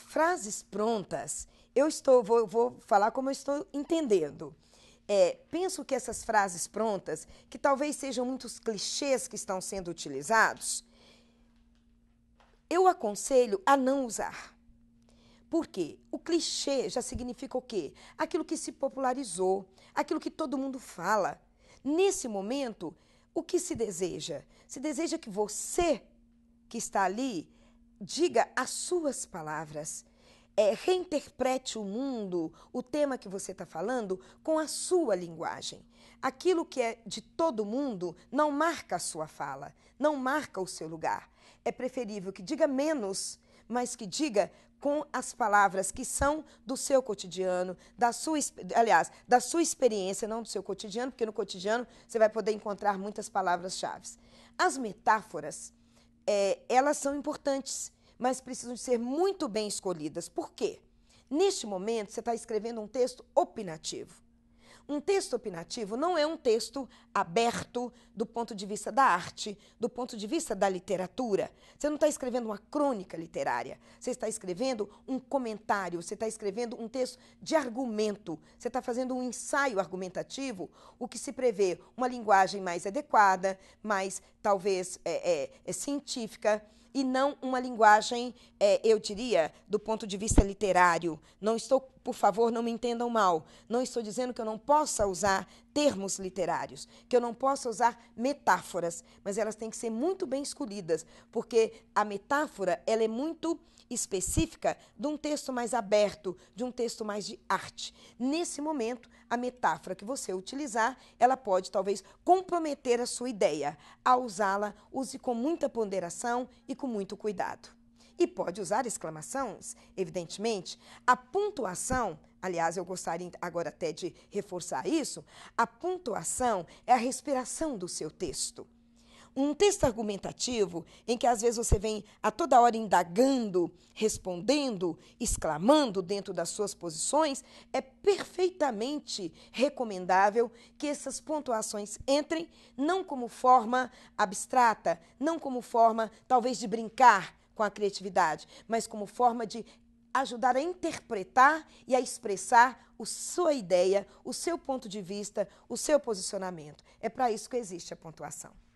frases prontas, eu estou vou, vou falar como eu estou entendendo. É, penso que essas frases prontas, que talvez sejam muitos clichês que estão sendo utilizados, eu aconselho a não usar. Por quê? O clichê já significa o quê? Aquilo que se popularizou, aquilo que todo mundo fala. Nesse momento, o que se deseja? Se deseja que você que está ali diga as suas palavras. É, reinterprete o mundo, o tema que você está falando, com a sua linguagem. Aquilo que é de todo mundo não marca a sua fala, não marca o seu lugar. É preferível que diga menos, mas que diga com as palavras que são do seu cotidiano, da sua, aliás, da sua experiência, não do seu cotidiano, porque no cotidiano você vai poder encontrar muitas palavras-chave. As metáforas é, elas são importantes, mas precisam ser muito bem escolhidas. Por quê? Neste momento, você está escrevendo um texto opinativo. Um texto opinativo não é um texto aberto do ponto de vista da arte, do ponto de vista da literatura. Você não está escrevendo uma crônica literária, você está escrevendo um comentário, você está escrevendo um texto de argumento, você está fazendo um ensaio argumentativo, o que se prevê uma linguagem mais adequada, mais talvez é, é, é científica e não uma linguagem, é, eu diria, do ponto de vista literário. Não estou, por favor, não me entendam mal, não estou dizendo que eu não possa usar termos literários, que eu não posso usar metáforas, mas elas têm que ser muito bem escolhidas, porque a metáfora ela é muito específica de um texto mais aberto, de um texto mais de arte. Nesse momento, a metáfora que você utilizar, ela pode talvez comprometer a sua ideia. Ao usá-la, use com muita ponderação e com muito cuidado e pode usar exclamações, evidentemente. A pontuação, aliás, eu gostaria agora até de reforçar isso, a pontuação é a respiração do seu texto. Um texto argumentativo em que às vezes você vem a toda hora indagando, respondendo, exclamando dentro das suas posições, é perfeitamente recomendável que essas pontuações entrem não como forma abstrata, não como forma talvez de brincar, com a criatividade, mas como forma de ajudar a interpretar e a expressar a sua ideia, o seu ponto de vista, o seu posicionamento. É para isso que existe a pontuação.